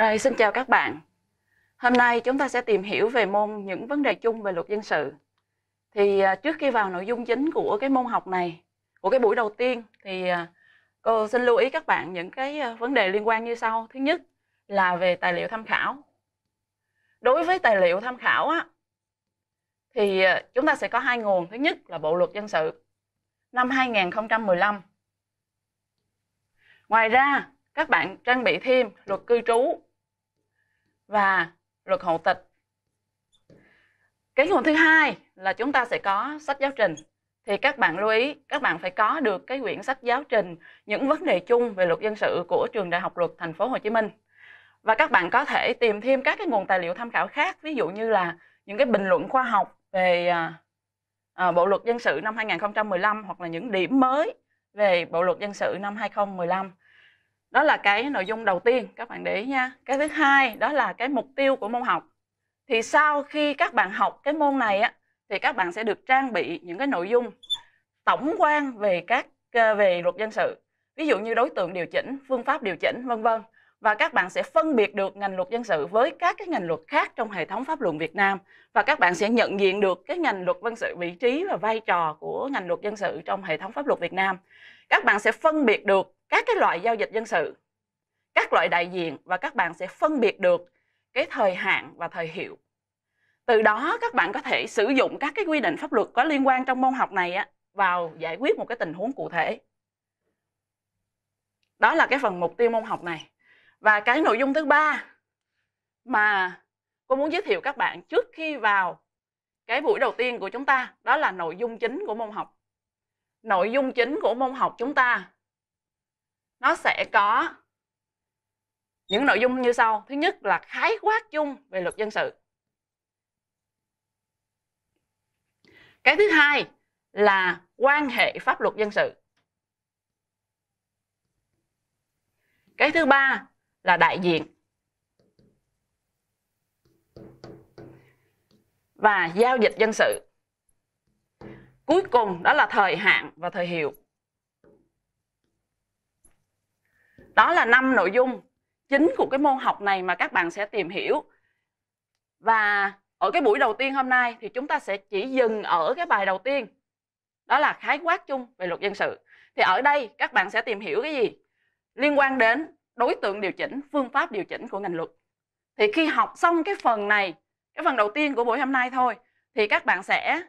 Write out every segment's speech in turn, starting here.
Rồi, xin chào các bạn. Hôm nay chúng ta sẽ tìm hiểu về môn những vấn đề chung về luật dân sự. Thì à, trước khi vào nội dung chính của cái môn học này, của cái buổi đầu tiên thì à, cô xin lưu ý các bạn những cái à, vấn đề liên quan như sau. Thứ nhất là về tài liệu tham khảo. Đối với tài liệu tham khảo á, thì chúng ta sẽ có hai nguồn. Thứ nhất là Bộ Luật Dân sự năm 2015. Ngoài ra, các bạn trang bị thêm luật cư trú và luật hộ tịch. Cái nguồn thứ hai là chúng ta sẽ có sách giáo trình. Thì các bạn lưu ý, các bạn phải có được cái quyển sách giáo trình những vấn đề chung về luật dân sự của trường Đại học Luật Thành phố Hồ Chí Minh. Và các bạn có thể tìm thêm các cái nguồn tài liệu tham khảo khác, ví dụ như là những cái bình luận khoa học về à, à, Bộ luật dân sự năm 2015 hoặc là những điểm mới về Bộ luật dân sự năm 2015 đó là cái nội dung đầu tiên các bạn để ý nha cái thứ hai đó là cái mục tiêu của môn học thì sau khi các bạn học cái môn này á thì các bạn sẽ được trang bị những cái nội dung tổng quan về các ờ, về luật dân sự ví dụ như đối tượng điều chỉnh phương pháp điều chỉnh vân vân và các bạn sẽ phân biệt được ngành luật dân sự với các cái ngành luật khác trong hệ thống pháp luật Việt Nam và các bạn sẽ nhận diện được cái ngành luật dân sự vị trí và vai trò của ngành luật dân sự trong hệ thống pháp luật Việt Nam. Các bạn sẽ phân biệt được các cái loại giao dịch dân sự, các loại đại diện và các bạn sẽ phân biệt được cái thời hạn và thời hiệu. Từ đó các bạn có thể sử dụng các cái quy định pháp luật có liên quan trong môn học này á, vào giải quyết một cái tình huống cụ thể. Đó là cái phần mục tiêu môn học này. Và cái nội dung thứ ba mà cô muốn giới thiệu các bạn trước khi vào cái buổi đầu tiên của chúng ta đó là nội dung chính của môn học. Nội dung chính của môn học chúng ta nó sẽ có những nội dung như sau. Thứ nhất là khái quát chung về luật dân sự. Cái thứ hai là quan hệ pháp luật dân sự. Cái thứ ba là đại diện. Và giao dịch dân sự. Cuối cùng đó là thời hạn và thời hiệu. đó là năm nội dung chính của cái môn học này mà các bạn sẽ tìm hiểu và ở cái buổi đầu tiên hôm nay thì chúng ta sẽ chỉ dừng ở cái bài đầu tiên đó là khái quát chung về luật dân sự thì ở đây các bạn sẽ tìm hiểu cái gì liên quan đến đối tượng điều chỉnh phương pháp điều chỉnh của ngành luật thì khi học xong cái phần này cái phần đầu tiên của buổi hôm nay thôi thì các bạn sẽ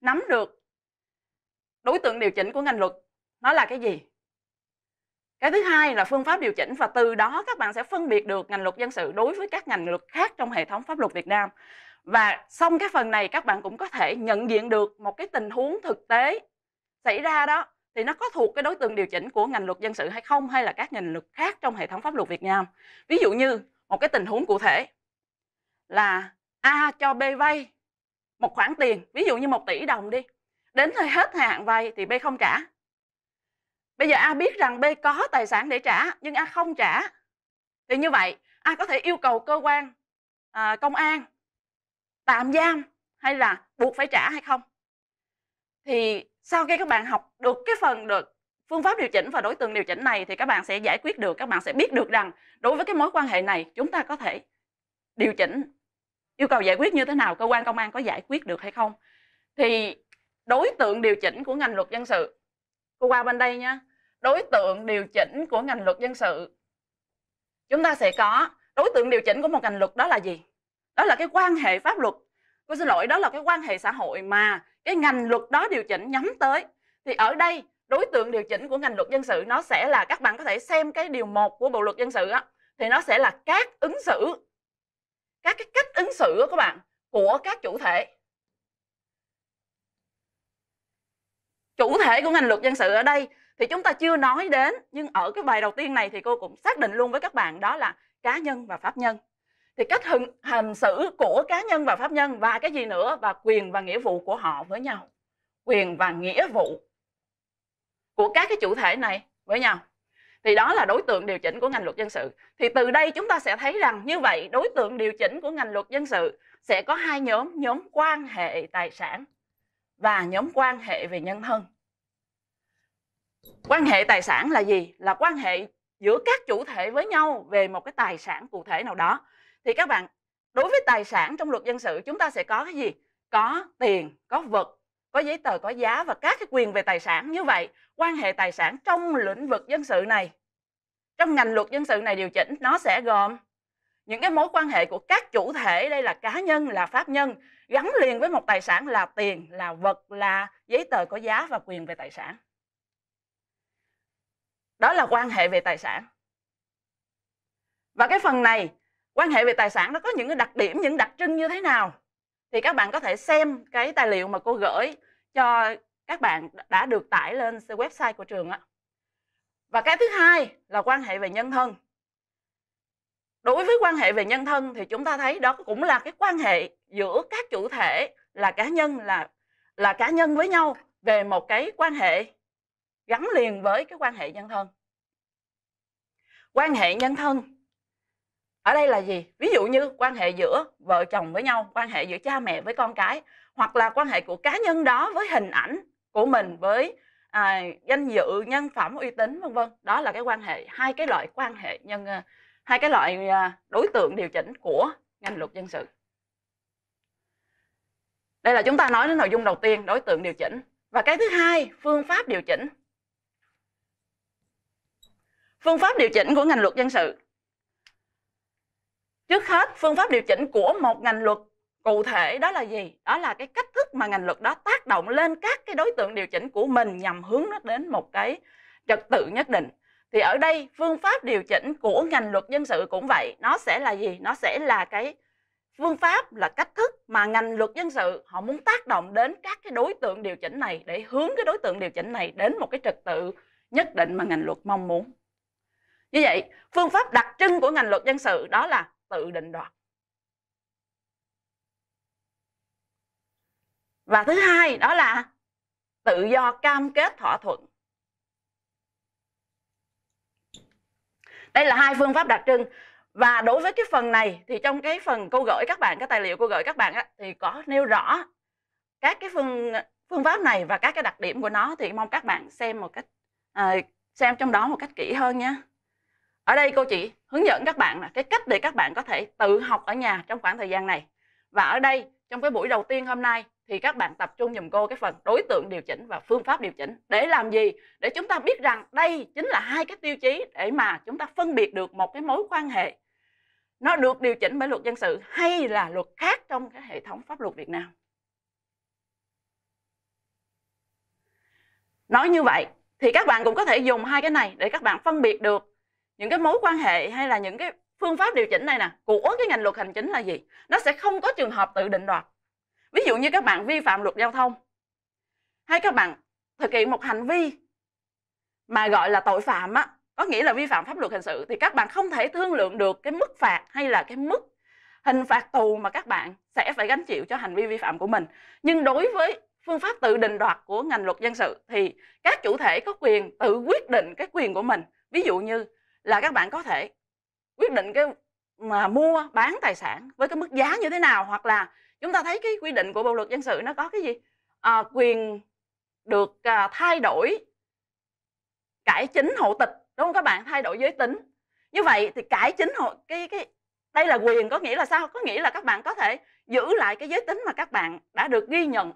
nắm được đối tượng điều chỉnh của ngành luật nó là cái gì cái thứ hai là phương pháp điều chỉnh và từ đó các bạn sẽ phân biệt được ngành luật dân sự đối với các ngành luật khác trong hệ thống pháp luật Việt Nam và xong cái phần này các bạn cũng có thể nhận diện được một cái tình huống thực tế xảy ra đó thì nó có thuộc cái đối tượng điều chỉnh của ngành luật dân sự hay không hay là các ngành luật khác trong hệ thống pháp luật Việt Nam. Ví dụ như một cái tình huống cụ thể là A cho B vay một khoản tiền, ví dụ như một tỷ đồng đi. Đến thời hết hạn vay thì B không trả Bây giờ A biết rằng B có tài sản để trả nhưng A không trả. Thì như vậy A có thể yêu cầu cơ quan à, công an tạm giam hay là buộc phải trả hay không? Thì sau khi các bạn học được cái phần được phương pháp điều chỉnh và đối tượng điều chỉnh này thì các bạn sẽ giải quyết được, các bạn sẽ biết được rằng đối với cái mối quan hệ này chúng ta có thể điều chỉnh yêu cầu giải quyết như thế nào, cơ quan công an có giải quyết được hay không. Thì đối tượng điều chỉnh của ngành luật dân sự cô qua bên đây nha đối tượng điều chỉnh của ngành luật dân sự chúng ta sẽ có đối tượng điều chỉnh của một ngành luật đó là gì đó là cái quan hệ pháp luật cô xin lỗi đó là cái quan hệ xã hội mà cái ngành luật đó điều chỉnh nhắm tới thì ở đây đối tượng điều chỉnh của ngành luật dân sự nó sẽ là các bạn có thể xem cái điều 1 của bộ luật dân sự á thì nó sẽ là các ứng xử các cái cách ứng xử của các bạn của các chủ thể chủ thể của ngành luật dân sự ở đây thì chúng ta chưa nói đến nhưng ở cái bài đầu tiên này thì cô cũng xác định luôn với các bạn đó là cá nhân và pháp nhân thì cách hình, hành xử của cá nhân và pháp nhân và cái gì nữa và quyền và nghĩa vụ của họ với nhau quyền và nghĩa vụ của các cái chủ thể này với nhau thì đó là đối tượng điều chỉnh của ngành luật dân sự thì từ đây chúng ta sẽ thấy rằng như vậy đối tượng điều chỉnh của ngành luật dân sự sẽ có hai nhóm nhóm quan hệ tài sản và nhóm quan hệ về nhân thân quan hệ tài sản là gì là quan hệ giữa các chủ thể với nhau về một cái tài sản cụ thể nào đó thì các bạn đối với tài sản trong luật dân sự chúng ta sẽ có cái gì có tiền có vật có giấy tờ có giá và các cái quyền về tài sản như vậy quan hệ tài sản trong lĩnh vực dân sự này trong ngành luật dân sự này điều chỉnh nó sẽ gồm những cái mối quan hệ của các chủ thể đây là cá nhân là pháp nhân gắn liền với một tài sản là tiền là vật là giấy tờ có giá và quyền về tài sản đó là quan hệ về tài sản và cái phần này quan hệ về tài sản nó có những cái đặc điểm những đặc trưng như thế nào thì các bạn có thể xem cái tài liệu mà cô gửi cho các bạn đã được tải lên website của trường á và cái thứ hai là quan hệ về nhân thân đối với quan hệ về nhân thân thì chúng ta thấy đó cũng là cái quan hệ giữa các chủ thể là cá nhân là là cá nhân với nhau về một cái quan hệ gắn liền với cái quan hệ nhân thân quan hệ nhân thân ở đây là gì ví dụ như quan hệ giữa vợ chồng với nhau quan hệ giữa cha mẹ với con cái hoặc là quan hệ của cá nhân đó với hình ảnh của mình với à, danh dự nhân phẩm uy tín vân vân đó là cái quan hệ hai cái loại quan hệ nhân à, hai cái loại à, đối tượng điều chỉnh của ngành luật dân sự đây là chúng ta nói đến nội dung đầu tiên đối tượng điều chỉnh và cái thứ hai phương pháp điều chỉnh Phương pháp điều chỉnh của ngành luật dân sự Trước hết, phương pháp điều chỉnh của một ngành luật cụ thể đó là gì? Đó là cái cách thức mà ngành luật đó tác động lên các cái đối tượng điều chỉnh của mình nhằm hướng nó đến một cái trật tự nhất định. Thì ở đây phương pháp điều chỉnh của ngành luật dân sự cũng vậy. Nó sẽ là gì? Nó sẽ là cái phương pháp là cách thức mà ngành luật dân sự họ muốn tác động đến các cái đối tượng điều chỉnh này để hướng cái đối tượng điều chỉnh này đến một cái trật tự nhất định mà ngành luật mong muốn. Như vậy, phương pháp đặc trưng của ngành luật dân sự đó là tự định đoạt. Và thứ hai đó là tự do cam kết thỏa thuận. Đây là hai phương pháp đặc trưng. Và đối với cái phần này thì trong cái phần cô gửi các bạn, cái tài liệu cô gửi các bạn á, thì có nêu rõ các cái phương phương pháp này và các cái đặc điểm của nó thì mong các bạn xem một cách à, xem trong đó một cách kỹ hơn nhé ở đây cô chị hướng dẫn các bạn là cái cách để các bạn có thể tự học ở nhà trong khoảng thời gian này và ở đây trong cái buổi đầu tiên hôm nay thì các bạn tập trung dùm cô cái phần đối tượng điều chỉnh và phương pháp điều chỉnh để làm gì để chúng ta biết rằng đây chính là hai cái tiêu chí để mà chúng ta phân biệt được một cái mối quan hệ nó được điều chỉnh bởi luật dân sự hay là luật khác trong cái hệ thống pháp luật Việt Nam nói như vậy thì các bạn cũng có thể dùng hai cái này để các bạn phân biệt được những cái mối quan hệ hay là những cái phương pháp điều chỉnh này nè của cái ngành luật hành chính là gì nó sẽ không có trường hợp tự định đoạt ví dụ như các bạn vi phạm luật giao thông hay các bạn thực hiện một hành vi mà gọi là tội phạm á có nghĩa là vi phạm pháp luật hình sự thì các bạn không thể thương lượng được cái mức phạt hay là cái mức hình phạt tù mà các bạn sẽ phải gánh chịu cho hành vi vi phạm của mình nhưng đối với phương pháp tự định đoạt của ngành luật dân sự thì các chủ thể có quyền tự quyết định cái quyền của mình ví dụ như là các bạn có thể quyết định cái mà mua bán tài sản với cái mức giá như thế nào hoặc là chúng ta thấy cái quy định của bộ luật dân sự nó có cái gì à, quyền được à, thay đổi cải chính hộ tịch đúng không các bạn thay đổi giới tính như vậy thì cải chính hộ cái cái đây là quyền có nghĩa là sao có nghĩa là các bạn có thể giữ lại cái giới tính mà các bạn đã được ghi nhận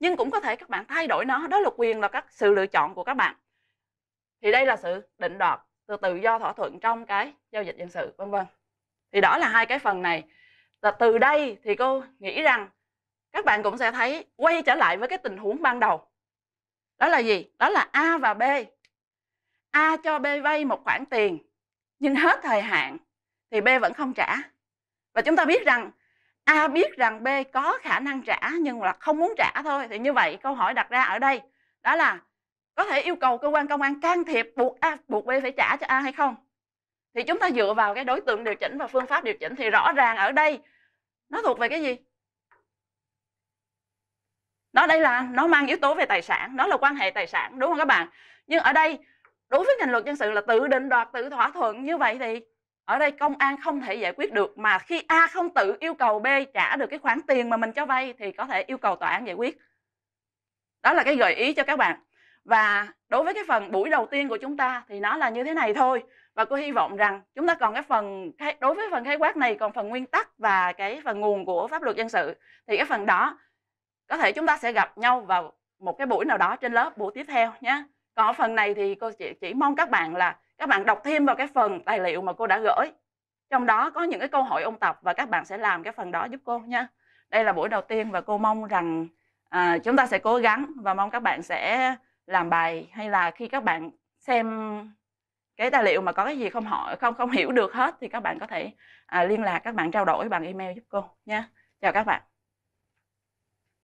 nhưng cũng có thể các bạn thay đổi nó đó là quyền là các sự lựa chọn của các bạn thì đây là sự định đoạt từ tự do thỏa thuận trong cái giao dịch dân sự vân vân thì đó là hai cái phần này và từ đây thì cô nghĩ rằng các bạn cũng sẽ thấy quay trở lại với cái tình huống ban đầu đó là gì đó là a và b a cho b vay một khoản tiền nhưng hết thời hạn thì b vẫn không trả và chúng ta biết rằng a biết rằng b có khả năng trả nhưng là không muốn trả thôi thì như vậy câu hỏi đặt ra ở đây đó là có thể yêu cầu cơ quan công an can thiệp buộc a buộc b phải trả cho a hay không thì chúng ta dựa vào cái đối tượng điều chỉnh và phương pháp điều chỉnh thì rõ ràng ở đây nó thuộc về cái gì nó đây là nó mang yếu tố về tài sản nó là quan hệ tài sản đúng không các bạn nhưng ở đây đối với ngành luật dân sự là tự định đoạt tự thỏa thuận như vậy thì ở đây công an không thể giải quyết được mà khi a không tự yêu cầu b trả được cái khoản tiền mà mình cho vay thì có thể yêu cầu tòa án giải quyết đó là cái gợi ý cho các bạn và đối với cái phần buổi đầu tiên của chúng ta thì nó là như thế này thôi và cô hy vọng rằng chúng ta còn cái phần đối với phần khái quát này còn phần nguyên tắc và cái phần nguồn của pháp luật dân sự thì cái phần đó có thể chúng ta sẽ gặp nhau vào một cái buổi nào đó trên lớp buổi tiếp theo nhé còn ở phần này thì cô chỉ, chỉ mong các bạn là các bạn đọc thêm vào cái phần tài liệu mà cô đã gửi trong đó có những cái câu hỏi ôn tập và các bạn sẽ làm cái phần đó giúp cô nha đây là buổi đầu tiên và cô mong rằng à, chúng ta sẽ cố gắng và mong các bạn sẽ làm bài hay là khi các bạn xem cái tài liệu mà có cái gì không hỏi không không hiểu được hết thì các bạn có thể à, liên lạc các bạn trao đổi bằng email giúp cô nha chào các bạn